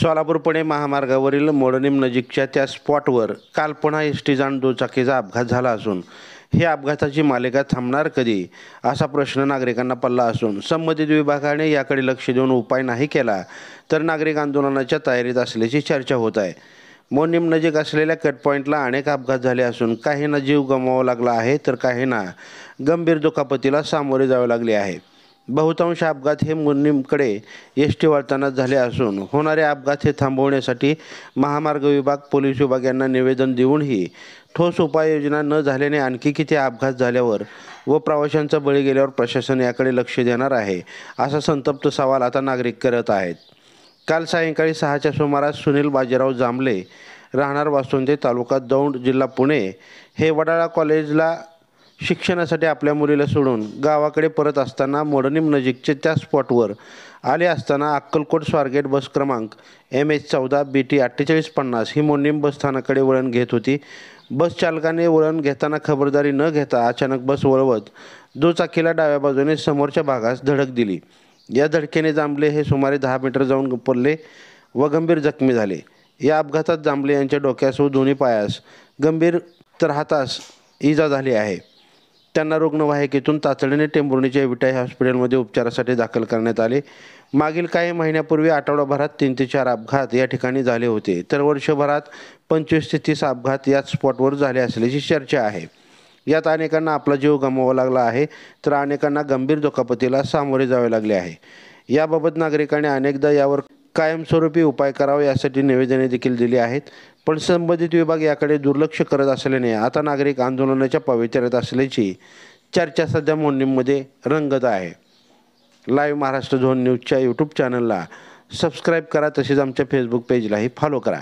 सोलापूर पुणे महामार्गावरील मोडनीम नजीकच्या त्या स्पॉटवर काल पुन्हा एस टी जाण दुचाकीचा अपघात झाला असून हे अपघाताची मालिका थांबणार कधी असा प्रश्न नागरिकांना पडला असून संबंधित विभागाने याकडे लक्ष देऊन उपाय नाही केला तर नागरिक आंदोलनाच्या तयारीत असल्याची चर्चा होत आहे मोनिम नजीक असलेल्या कट अनेक अपघात झाले असून काहींना जीव गमवावा लागला आहे तर काहींना गंभीर दुखापतीला सामोरे जावे लागले आहे बहुतांश अपघात हे मुन्नीमकडे एस टी वळताना झाले असून होणारे अपघात हे थांबवण्यासाठी महामार्ग विभाग पोलीस विभाग यांना निवेदन देऊनही ठोस उपाययोजना न झाल्याने आणखी किती अपघात झाल्यावर व प्रवाशांचा बळी गेल्यावर प्रशासन याकडे लक्ष देणार आहे असा संतप्त सवाल आता नागरिक करत आहेत काल सायंकाळी सहाच्या सुमारास सुनील बाजीराव जांभले राहणार वासुंदे तालुका दौंड जिल्हा पुणे हे वडाळा कॉलेजला शिक्षणासाठी आपल्या मुलीला सोडून गावाकडे परत असताना मोडणीम नजीकचे त्या स्पॉटवर आले असताना अक्कलकोट स्वारगेट बस क्रमांक एम एच चौदा बी टी अठ्ठेचाळीस पन्नास ही मोडणीम बस स्थानकाकडे वळण घेत होती बस चालकाने वळण घेताना खबरदारी न घेता अचानक बस वळवत दुचाकीला डाव्या बाजूने समोरच्या भागास धडक दिली या धडकेने जांभले हे सुमारे दहा मीटर जाऊन पडले व गंभीर जखमी झाले या अपघातात जांभले यांच्या डोक्यास व दोन्ही पायास गंभीर तर हातास इजा झाली आहे त्यांना रुग्णवाहिकेतून तातडीने टेंभुर्णीच्या विटा हॉस्पिटलमध्ये उपचारासाठी दाखल करण्यात आले मागील काही महिन्यापूर्वी आठवडाभरात तीन ते चार अपघात या ठिकाणी झाले होते तर वर्षभरात पंचवीस ते तीस अपघात याच स्पॉटवर झाले असल्याची चर्चा आहे यात अनेकांना आपला जीव गमावा लागला आहे तर अनेकांना गंभीर दुखापतीला सामोरे जावे लागले आहे याबाबत नागरिकांनी अनेकदा यावर कायमस्वरूपी उपाय करावा यासाठी निवेदने देखील दिली आहेत पण संबंधित विभाग याकडे दुर्लक्ष करत असल्याने आता नागरिक आंदोलनाच्या पवित्र्यात असल्याची चर्चा सध्या मोहिमेमध्ये रंगत आहे लाईव्ह महाराष्ट्र झोन न्यूजच्या यूट्यूब चॅनलला सबस्क्राईब करा तसेच आमच्या फेसबुक पेजलाही फॉलो करा